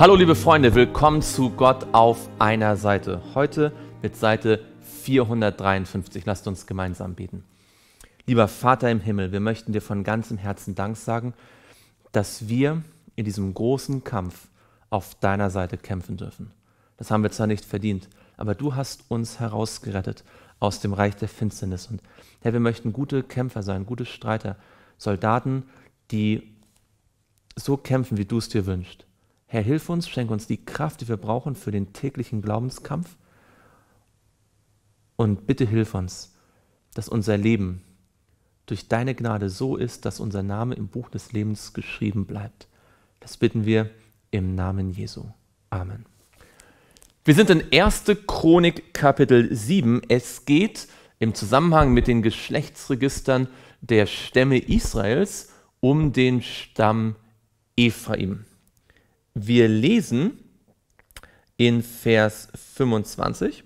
Hallo liebe Freunde, willkommen zu Gott auf einer Seite. Heute mit Seite 453. Lasst uns gemeinsam beten. Lieber Vater im Himmel, wir möchten dir von ganzem Herzen Dank sagen, dass wir in diesem großen Kampf auf deiner Seite kämpfen dürfen. Das haben wir zwar nicht verdient, aber du hast uns herausgerettet aus dem Reich der Finsternis. Und Herr, wir möchten gute Kämpfer sein, gute Streiter, Soldaten, die so kämpfen, wie du es dir wünschst. Herr, hilf uns, schenke uns die Kraft, die wir brauchen für den täglichen Glaubenskampf. Und bitte hilf uns, dass unser Leben durch deine Gnade so ist, dass unser Name im Buch des Lebens geschrieben bleibt. Das bitten wir im Namen Jesu. Amen. Wir sind in 1. Chronik Kapitel 7. Es geht im Zusammenhang mit den Geschlechtsregistern der Stämme Israels um den Stamm Ephraim. Wir lesen in Vers 25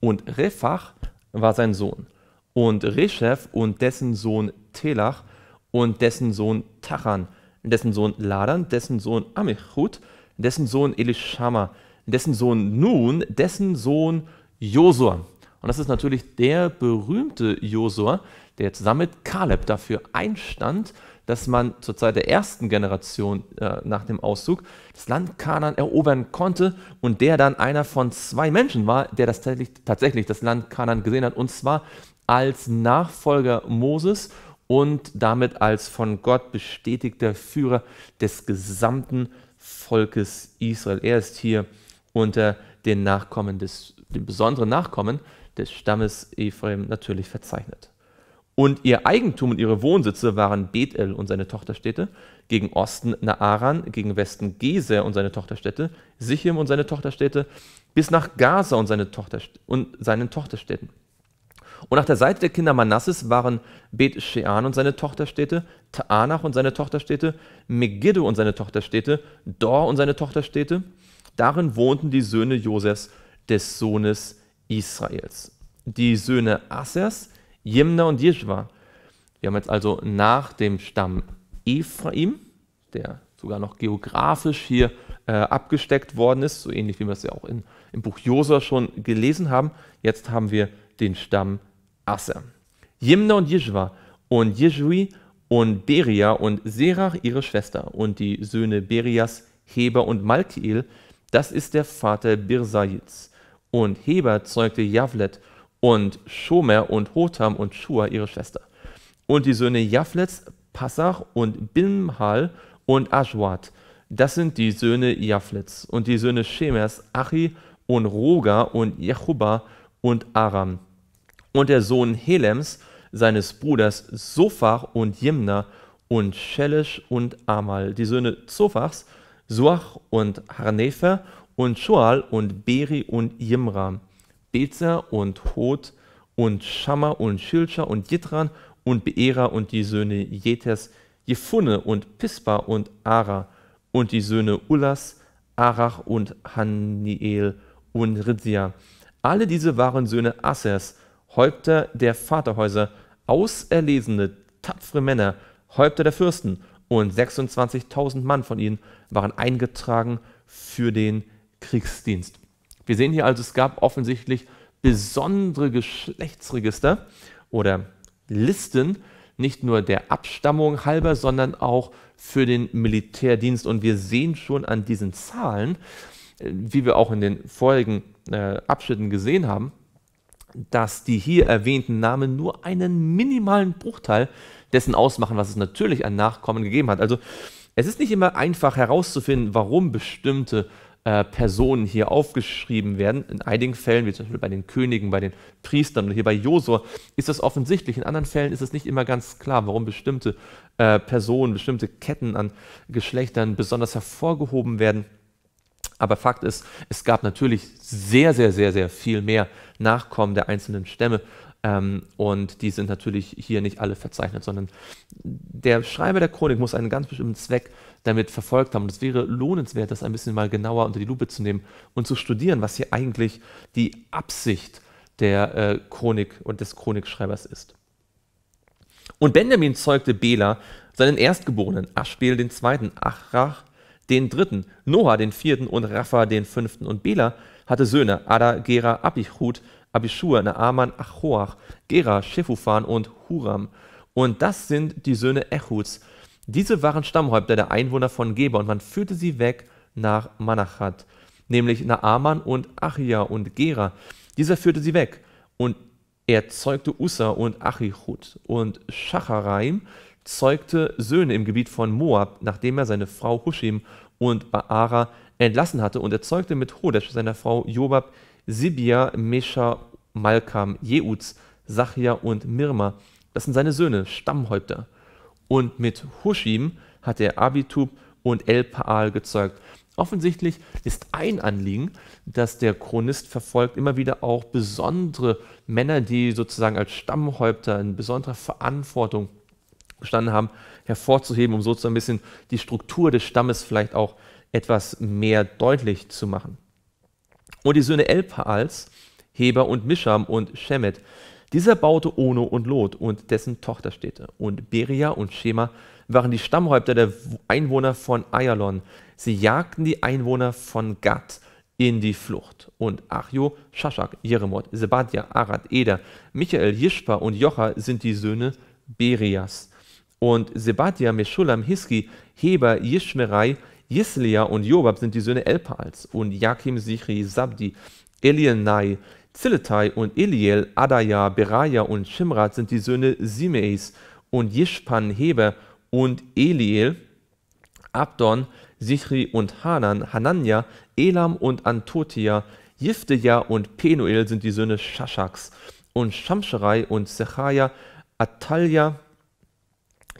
und Refach war sein Sohn und Reshef und dessen Sohn Telach und dessen Sohn Tachan, dessen Sohn Ladan, dessen Sohn Amichut, dessen Sohn Elishama, dessen Sohn Nun, dessen Sohn Josua. Und das ist natürlich der berühmte Josua, der zusammen mit Kaleb dafür einstand, dass man zur Zeit der ersten Generation äh, nach dem Auszug das Land Kanan erobern konnte und der dann einer von zwei Menschen war, der das tatsächlich das Land Kanan gesehen hat, und zwar als Nachfolger Moses und damit als von Gott bestätigter Führer des gesamten Volkes Israel. Er ist hier unter den Nachkommen des, den besonderen Nachkommen des Stammes Ephraim natürlich verzeichnet. Und ihr Eigentum und ihre Wohnsitze waren Bethel und seine Tochterstädte, gegen Osten Naaran, gegen Westen Geser und seine Tochterstädte, Sichem und seine Tochterstädte, bis nach Gaza und, seine Tochterst und seinen Tochterstädten. Und nach der Seite der Kinder Manasses waren Beth Shean und seine Tochterstädte, Taanach und seine Tochterstädte, Megiddo und seine Tochterstädte, Dor und seine Tochterstädte. Darin wohnten die Söhne Josefs, des Sohnes Israels. Die Söhne Assers, Jimna und Jeschwa. Wir haben jetzt also nach dem Stamm Ephraim, der sogar noch geografisch hier äh, abgesteckt worden ist, so ähnlich wie wir es ja auch in, im Buch Josua schon gelesen haben, jetzt haben wir den Stamm Asser. Jimna und Jeschwa und Jeshui und Beria und Serach ihre Schwester und die Söhne Berias, Heber und Malkiel, das ist der Vater Birsajids. Und Heber zeugte Javlet und Schomer und Hotam und Schua ihre Schwester. Und die Söhne Jaflets, Passach und Bimhal und Ashwat. Das sind die Söhne Jaflets. Und die Söhne Shemers, Achi und Roga und Jechuba und Aram. Und der Sohn Helems, seines Bruders Sophach und Jimna und Shelesh und Amal. Die Söhne Zophachs, Suach und Harnefer und Schual und Beri und Jimram. Bezer und Hoth und Schammer und Schilcher und Jitran und Beera und die Söhne Jeters, Jefunne und Pispa und Ara und die Söhne Ullas, Arach und Haniel und Ridzia. Alle diese waren Söhne Assers, Häupter der Vaterhäuser, auserlesene, tapfere Männer, Häupter der Fürsten, und 26.000 Mann von ihnen waren eingetragen für den Kriegsdienst. Wir sehen hier also, es gab offensichtlich besondere Geschlechtsregister oder Listen, nicht nur der Abstammung halber, sondern auch für den Militärdienst. Und wir sehen schon an diesen Zahlen, äh, wie wir auch in den vorigen äh, Abschnitten gesehen haben, dass die hier erwähnten Namen nur einen minimalen Bruchteil dessen ausmachen, was es natürlich an Nachkommen gegeben hat. Also es ist nicht immer einfach herauszufinden, warum bestimmte äh, Personen hier aufgeschrieben werden. In einigen Fällen, wie zum Beispiel bei den Königen, bei den Priestern und hier bei Josua, ist das offensichtlich. In anderen Fällen ist es nicht immer ganz klar, warum bestimmte äh, Personen, bestimmte Ketten an Geschlechtern besonders hervorgehoben werden. Aber Fakt ist, es gab natürlich sehr, sehr, sehr, sehr viel mehr Nachkommen der einzelnen Stämme. Ähm, und die sind natürlich hier nicht alle verzeichnet, sondern der Schreiber der Chronik muss einen ganz bestimmten Zweck damit verfolgt haben. Und es wäre lohnenswert, das ein bisschen mal genauer unter die Lupe zu nehmen und zu studieren, was hier eigentlich die Absicht der äh, Chronik und des Chronikschreibers ist. Und Benjamin zeugte Bela, seinen Erstgeborenen, Aschbel den Zweiten, Achrach den Dritten, Noah den Vierten und Rapha den Fünften. Und Bela hatte Söhne, Ada, Gera, Abichud, Abishur, Naaman, Achoach, Gera, Schefufan und Huram. Und das sind die Söhne Echuds, diese waren Stammhäupter der Einwohner von Geber und man führte sie weg nach Manachat, nämlich Naaman und Achia und Gera. Dieser führte sie weg und er zeugte Ussa und Achichut und Schacharaim zeugte Söhne im Gebiet von Moab, nachdem er seine Frau Hushim und Baara entlassen hatte und er zeugte mit Hodesh seiner Frau Jobab Sibia, Mesha, Malkam, Jeuz, Sachia und Mirma. Das sind seine Söhne, Stammhäupter und mit Huschim hat er Abitub und El-Paal gezeugt. Offensichtlich ist ein Anliegen, das der Chronist verfolgt, immer wieder auch besondere Männer, die sozusagen als Stammhäupter in besonderer Verantwortung gestanden haben, hervorzuheben, um sozusagen ein bisschen die Struktur des Stammes vielleicht auch etwas mehr deutlich zu machen. Und die Söhne El Paals, Heber und Misham und Shemet, dieser baute Ono und Lot und dessen Tochterstädte. Und Beria und Schema waren die Stammhäupter der Einwohner von Ayalon. Sie jagten die Einwohner von Gad in die Flucht. Und Achjo, Shashak, Jeremot, Sebadja, Arad, Eder, Michael, Jishpa und Jocha sind die Söhne Berias. Und Sebadja, Meshulam, Hiski, Heber, Yishmerai, Jislia und Jobab sind die Söhne Elpaals. Und Jakim, Sichri, Sabdi, Elienai, Ziletai und Eliel, Adaja, Beraja und Shimrat sind die Söhne Simeis und Yishpan, Heber und Eliel, Abdon, Sichri und Hanan, Hanania, Elam und Antotia, Yifteja und Penuel sind die Söhne Shaschaks und Shamsherai und Sechaja, Atalja,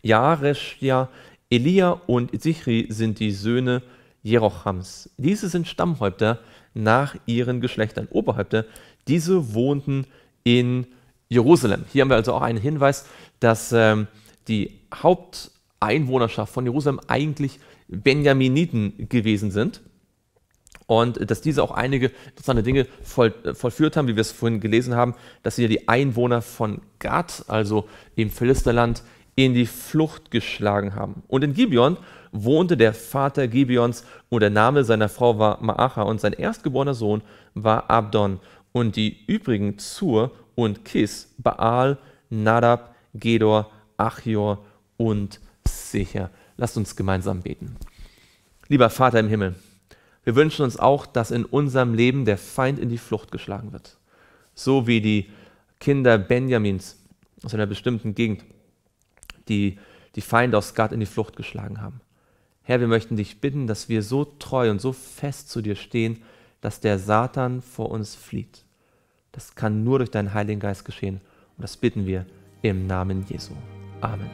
Jareshja, Elia und Sichri sind die Söhne Jerochams. Diese sind Stammhäupter nach ihren Geschlechtern, Oberhäupter. Diese wohnten in Jerusalem. Hier haben wir also auch einen Hinweis, dass ähm, die Haupteinwohnerschaft von Jerusalem eigentlich Benjaminiten gewesen sind und dass diese auch einige interessante Dinge voll, äh, vollführt haben, wie wir es vorhin gelesen haben, dass sie die Einwohner von Gad, also im Philisterland, in die Flucht geschlagen haben. Und in Gibeon wohnte der Vater Gibeons und der Name seiner Frau war Maacha und sein erstgeborener Sohn war Abdon und die übrigen Zur und Kis, Baal, Nadab, Gedor, Achior und Secher. Lasst uns gemeinsam beten. Lieber Vater im Himmel, wir wünschen uns auch, dass in unserem Leben der Feind in die Flucht geschlagen wird. So wie die Kinder Benjamins aus einer bestimmten Gegend die die Feinde aus Gad in die Flucht geschlagen haben. Herr, wir möchten dich bitten, dass wir so treu und so fest zu dir stehen, dass der Satan vor uns flieht. Das kann nur durch deinen Heiligen Geist geschehen. Und das bitten wir im Namen Jesu. Amen.